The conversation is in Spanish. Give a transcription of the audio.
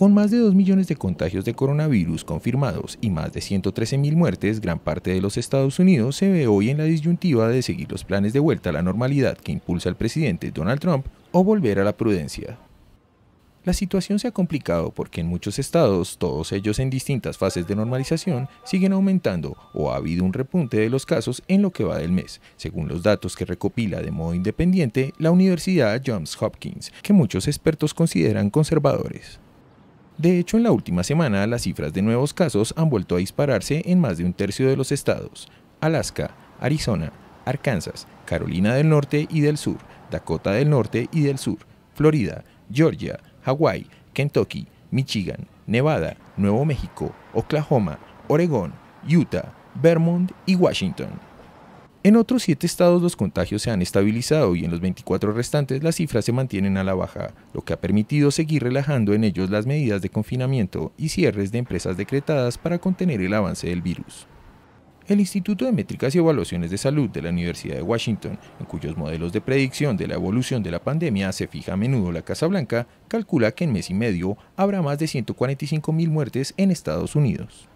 Con más de 2 millones de contagios de coronavirus confirmados y más de 113 muertes, gran parte de los Estados Unidos se ve hoy en la disyuntiva de seguir los planes de vuelta a la normalidad que impulsa el presidente Donald Trump o volver a la prudencia. La situación se ha complicado porque en muchos estados, todos ellos en distintas fases de normalización, siguen aumentando o ha habido un repunte de los casos en lo que va del mes, según los datos que recopila de modo independiente la Universidad Johns Hopkins, que muchos expertos consideran conservadores. De hecho, en la última semana las cifras de nuevos casos han vuelto a dispararse en más de un tercio de los estados, Alaska, Arizona, Arkansas, Carolina del Norte y del Sur, Dakota del Norte y del Sur, Florida, Georgia, Hawái, Kentucky, Michigan, Nevada, Nuevo México, Oklahoma, Oregón, Utah, Vermont y Washington. En otros siete estados los contagios se han estabilizado y en los 24 restantes las cifras se mantienen a la baja, lo que ha permitido seguir relajando en ellos las medidas de confinamiento y cierres de empresas decretadas para contener el avance del virus. El Instituto de Métricas y Evaluaciones de Salud de la Universidad de Washington, en cuyos modelos de predicción de la evolución de la pandemia se fija a menudo la Casa Blanca, calcula que en mes y medio habrá más de 145.000 muertes en Estados Unidos.